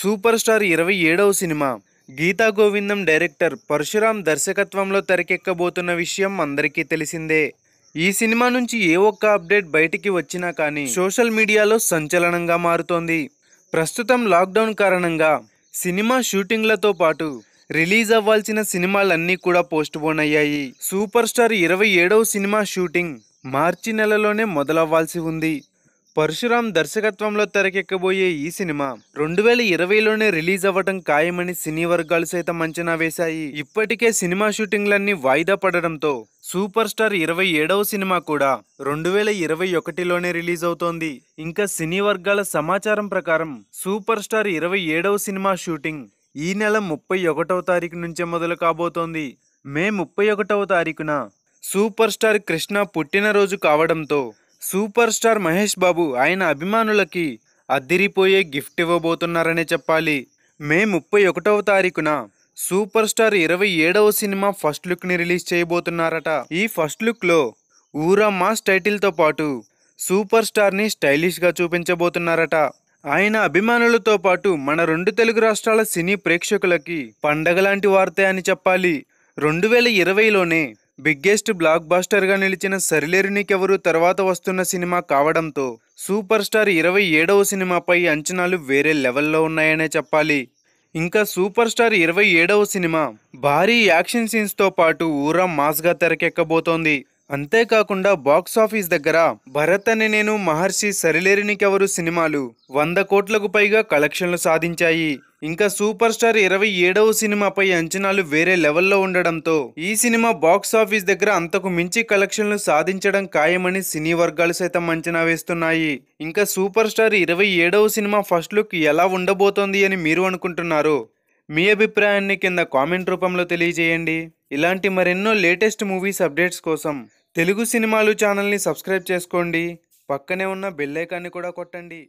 super star ఇరవై ఏడవ cinema Geetha Govindam director Parasuram దర్శకత్వంలో తెరకెక్కబోతున్న విషయం అందరికీ తెలిసిందే ఈ సినిమా నుంచి ఏ ఒక్క అప్డేట్ బయటికి వచ్చినా కానీ సోషల్ మీడియాలో సంచలనంగా మారుతోంది ప్రస్తుతం లాక్డౌన్ కారణంగా సినిమా షూటింగ్లతో పాటు రిలీజ్ అవ్వాల్సిన సినిమాలన్నీ కూడా పోస్ట్ పోన్ అయ్యాయి సూపర్ స్టార్ ఇరవై ఏడవ సినిమా షూటింగ్ మార్చి నెలలోనే మొదలవ్వాల్సి ఉంది పరశురామ్ దర్శకత్వంలో తెరకెక్కబోయే ఈ సినిమా రెండు వేల ఇరవైలోనే రిలీజ్ అవ్వడం ఖాయమని సినీ వర్గాలు సైతం అంచనా వేశాయి ఇప్పటికే సినిమా షూటింగ్లన్నీ వాయిదా పడడంతో సూపర్ స్టార్ ఇరవై ఏడవ సినిమా కూడా రెండు వేల ఇరవై ఒకటిలోనే రిలీజ్ అవుతోంది ఇంకా సినీ వర్గాల సమాచారం ప్రకారం సూపర్ స్టార్ ఇరవై ఏడవ సినిమా షూటింగ్ ఈ నెల ముప్పై ఒకటవ తారీఖు నుంచే మొదలు కాబోతోంది మే ముప్పై ఒకటవ తారీఖున సూపర్ స్టార్ కృష్ణ పుట్టినరోజు కావడంతో సూపర్ స్టార్ మహేష్ బాబు ఆయన అభిమానులకి అద్దిరిపోయే గిఫ్ట్ ఇవ్వబోతున్నారనే చెప్పాలి మే ముప్పై ఒకటవ తారీఖున సూపర్ స్టార్ ఇరవై ఏడవ సినిమా ఫస్ట్ లుక్ని రిలీజ్ చేయబోతున్నారట ఈ ఫస్ట్ లుక్లో ఊరా మాస్ టైటిల్తో పాటు సూపర్ స్టార్ని స్టైలిష్గా చూపించబోతున్నారట ఆయన అభిమానులతో పాటు మన రెండు తెలుగు రాష్ట్రాల సినీ ప్రేక్షకులకి పండగలాంటి వార్తే అని చెప్పాలి రెండు వేల ఇరవైలోనే బిగ్గెస్ట్ బ్లాక్ బాస్టర్గా నిలిచిన సరిలేరు నీకెవరు తర్వాత వస్తున్న సినిమా కావడంతో సూపర్ స్టార్ ఇరవై ఏడవ సినిమాపై అంచనాలు వేరే లెవెల్లో ఉన్నాయనే చెప్పాలి ఇంకా సూపర్ స్టార్ ఇరవై ఏడవ సినిమా భారీ యాక్షన్ సీన్స్తో పాటు ఊరా మాస్గా తెరకెక్కబోతోంది అంతేకాకుండా బాక్సాఫీస్ దగ్గర భరత్ అని నేను మహర్షి సరిలేరినికెవరు సినిమాలు వంద కోట్లకు పైగా కలెక్షన్లు సాధించాయి ఇంకా సూపర్ స్టార్ ఇరవై ఏడవ సినిమాపై అంచనాలు వేరే లెవెల్లో ఉండడంతో ఈ సినిమా బాక్స్ ఆఫీస్ దగ్గర అంతకు మించి కలెక్షన్లు సాధించడం ఖాయమని సినీ వర్గాలు సైతం అంచనా వేస్తున్నాయి ఇంకా సూపర్ స్టార్ ఇరవై ఏడవ సినిమా ఫస్ట్ లుక్ ఎలా ఉండబోతోంది అని మీరు అనుకుంటున్నారు మీ అభిప్రాయాన్ని కింద కామెంట్ రూపంలో తెలియజేయండి ఇలాంటి మరెన్నో లేటెస్ట్ మూవీస్ అప్డేట్స్ కోసం తెలుగు సినిమాలు ఛానల్ని సబ్స్క్రైబ్ చేసుకోండి పక్కనే ఉన్న బెల్లైకాన్ని కూడా కొట్టండి